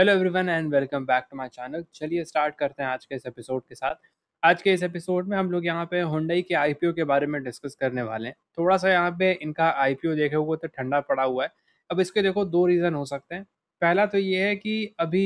hello everyone and welcome back to my channel चलिए start करते हैं आज के इस एपिसोड के साथ आज के इस एपिसोड में हम लोग यहाँ पे होंडई के आईपीओ के बारे में डिस्कस करने वाले हैं थोड़ा सा यहाँ पे इनका आईपीओ देखे हुए तो ठंडा पड़ा हुआ है अब इसके देखो दो रीज़न हो सकते हैं पहला तो ये है कि अभी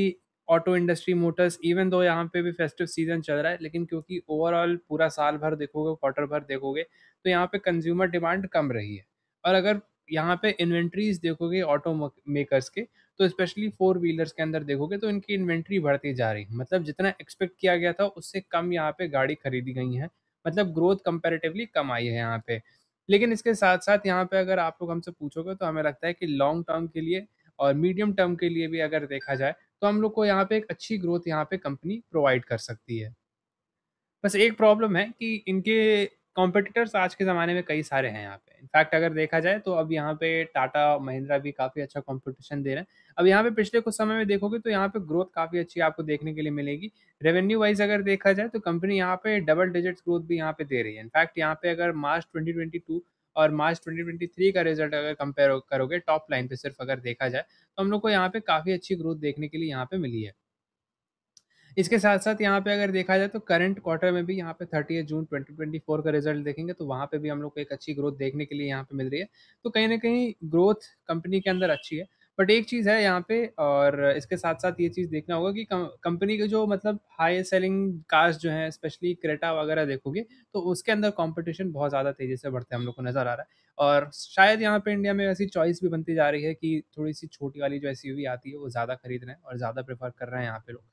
auto industry Motors even though यहाँ पे भी फेस्टिव सीजन चल रहा है लेकिन क्योंकि ओवरऑल पूरा साल भर देखोगे क्वार्टर भर देखोगे तो यहाँ पे कंज्यूमर डिमांड कम रही है और अगर यहाँ पे इन्वेंट्रीज देखोगे ऑटो मेकर्स के तो स्पेशली फोर व्हीलर्स के अंदर देखोगे तो इनकी इन्वेंट्री बढ़ती जा रही है मतलब जितना एक्सपेक्ट किया गया था उससे कम यहाँ पे गाड़ी खरीदी गई हैं मतलब ग्रोथ कंपेरेटिवली कम आई है यहाँ पे लेकिन इसके साथ साथ यहाँ पे अगर आप लोग हमसे पूछोगे तो हमें लगता है कि लॉन्ग टर्म के लिए और मीडियम टर्म के लिए भी अगर देखा जाए तो हम लोग को यहाँ पे एक अच्छी ग्रोथ यहाँ पे कंपनी प्रोवाइड कर सकती है बस एक प्रॉब्लम है कि इनके कॉम्पिटिटर्स आज के ज़माने में कई सारे हैं यहाँ पे इनफैक्ट अगर देखा जाए तो अब यहाँ पे टाटा महिंद्रा भी काफ़ी अच्छा कॉम्पिटिशन दे रहे हैं अब यहाँ पे पिछले कुछ समय में देखोगे तो यहाँ पे ग्रोथ काफ़ी अच्छी आपको देखने के लिए मिलेगी रेवेन्यू वाइज अगर देखा जाए तो कंपनी यहाँ पे डबल डिजिट ग्रोथ भी यहाँ पे दे रही है इनफैक्ट यहाँ पे अगर मार्च ट्वेंटी और मार्च 2023 का रिजल्ट अगर कंपेयर करोगे टॉप लाइन पे सिर्फ अगर देखा जाए तो हम लोग को यहाँ पे काफ़ी अच्छी ग्रोथ देखने के लिए यहाँ पे मिली है इसके साथ साथ यहाँ पे अगर देखा जाए तो करंट क्वार्टर में भी यहाँ पे थर्टी जून 2024 का रिजल्ट देखेंगे तो वहाँ पे भी हम लोग को एक अच्छी ग्रोथ देखने के लिए यहाँ पे मिल रही है तो कहीं ना कहीं ग्रोथ कंपनी के अंदर अच्छी है बट एक चीज़ है यहाँ पे और इसके साथ साथ ये चीज़ देखना होगा कि कंपनी के जो मतलब हाई सेलिंग कार्स जो हैं स्पेशली क्रेटा वगैरह देखोगे तो उसके अंदर कंपटीशन बहुत ज़्यादा तेज़ी से बढ़ते हम लोग को नज़र आ रहा है और शायद यहाँ पे इंडिया में ऐसी चॉइस भी बनती जा रही है कि थोड़ी सी छोटी वाली जो ऐसी आती है वो ज़्यादा खरीद रहे हैं और ज़्यादा प्रेफर कर रहे हैं यहाँ पे लोग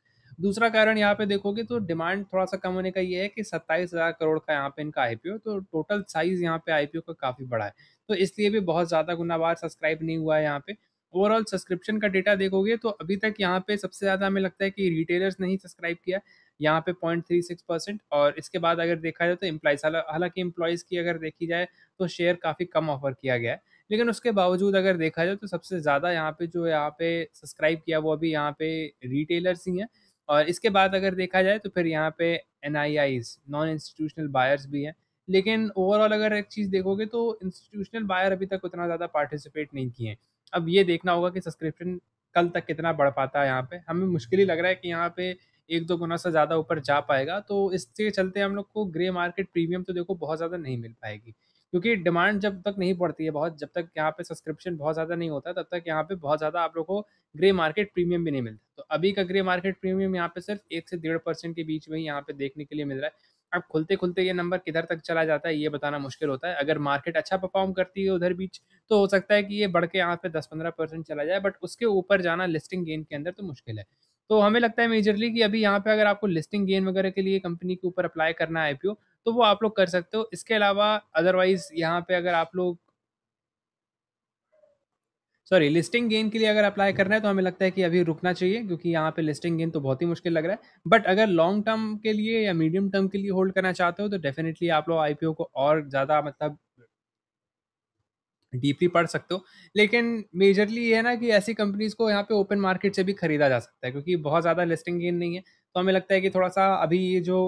दूसरा कारण यहाँ पे देखोगे तो डिमांड थोड़ा सा कम होने का ये है कि सत्ताईस हज़ार करोड़ का यहाँ पे इनका आईपीओ तो टोटल साइज़ यहाँ पे आईपीओ का काफ़ी बड़ा है तो इसलिए भी बहुत ज़्यादा गुनावार सब्सक्राइब नहीं हुआ है यहाँ पे ओवरऑल सब्सक्रिप्शन का डेटा देखोगे तो अभी तक यहाँ पे सबसे ज़्यादा हमें लगता है कि रिटेलर्स ने ही सब्सक्राइब किया यहाँ पे पॉइंट थ्री सिक्स परसेंट और इसके बाद अगर देखा जाए तो इम्प्लाइज हालांकि एम्प्लॉयज़ की अगर देखी जाए तो शेयर काफ़ी कम ऑफर किया गया है लेकिन उसके बावजूद अगर देखा जाए तो सबसे ज़्यादा यहाँ पे जो यहाँ पे सब्सक्राइब किया वो अभी यहाँ पे रिटेलर्स ही हैं और इसके बाद अगर देखा जाए तो फिर यहाँ पे एन नॉन इंस्टीट्यूशनल बायर्स भी हैं लेकिन ओवरऑल अगर एक चीज़ देखोगे तो इंस्टीट्यूशनल बायर अभी तक उतना ज़्यादा पार्टिसिपेट नहीं किए हैं अब ये देखना होगा कि सब्सक्रिप्शन कल तक कितना बढ़ पाता है यहाँ पे हमें मुश्किल ही लग रहा है कि यहाँ पे एक दो गुना से ज़्यादा ऊपर जा पाएगा तो इसके चलते हम लोग को ग्रे मार्केट प्रीमियम तो देखो बहुत ज़्यादा नहीं मिल पाएगी क्योंकि डिमांड जब तक नहीं पड़ती है बहुत जब तक यहाँ पे सब्सक्रिप्शन बहुत ज़्यादा नहीं होता तब तक यहाँ पे बहुत ज़्यादा आप लोग को ग्रे मार्केट प्रीमियम भी नहीं मिलता तो अभी का ग्रे मार्केट प्रीमियम यहाँ पे सिर्फ एक से डेढ़ परसेंट के बीच में ही यहाँ पे देखने के लिए मिल रहा है अब खुलते खुलते ये नंबर किधर तक चला जाता है ये बताना मुश्किल होता है अगर मार्केट अच्छा परफॉर्म करती है उधर बीच तो हो सकता है कि ये बढ़ के यहाँ पे दस पंद्रह परसेंट चला जाए बट उसके ऊपर जाना लिस्टिंग गेन के अंदर तो मुश्किल है तो हमें लगता है मेजरली कि अभी यहाँ पे अगर आपको लिस्टिंग गेन वगैरह के लिए कंपनी के ऊपर अप्लाई करना है आईपीओ तो वो आप लोग कर सकते हो इसके अलावा अदरवाइज यहाँ पे अगर आप लोग सॉरी लिस्टिंग गेन के लिए अगर अप्लाई करना है तो हमें लगता है कि अभी रुकना चाहिए क्योंकि यहाँ पे लिस्टिंग गेन तो बहुत ही मुश्किल लग रहा है बट अगर लॉन्ग टर्म के लिए या मीडियम टर्म के लिए होल्ड करना चाहते हो तो डेफिनेटली आप लोग आईपीओ को और ज़्यादा मतलब डीपली पढ़ सकते हो लेकिन मेजरली ये है ना कि ऐसी कंपनीज को यहाँ पे ओपन मार्केट से भी खरीदा जा सकता है क्योंकि बहुत ज़्यादा लिस्टिंग गेन नहीं है तो हमें लगता है कि थोड़ा सा अभी ये जो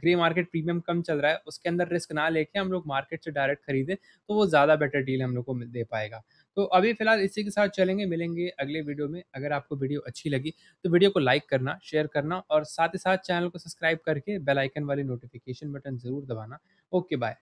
ग्रे मार्केट प्रीमियम कम चल रहा है उसके अंदर रिस्क ना लेके हम लोग मार्केट से डायरेक्ट खरीदें तो वो ज़्यादा बेटर डील हम लोग को दे पाएगा तो अभी फिलहाल इसी के साथ चलेंगे मिलेंगे अगले वीडियो में अगर आपको वीडियो अच्छी लगी तो वीडियो को लाइक करना शेयर करना और साथ ही साथ चैनल को सब्सक्राइब करके बेलाइकन वाले वाली नोटिफिकेशन बटन ज़रूर दबाना ओके बाय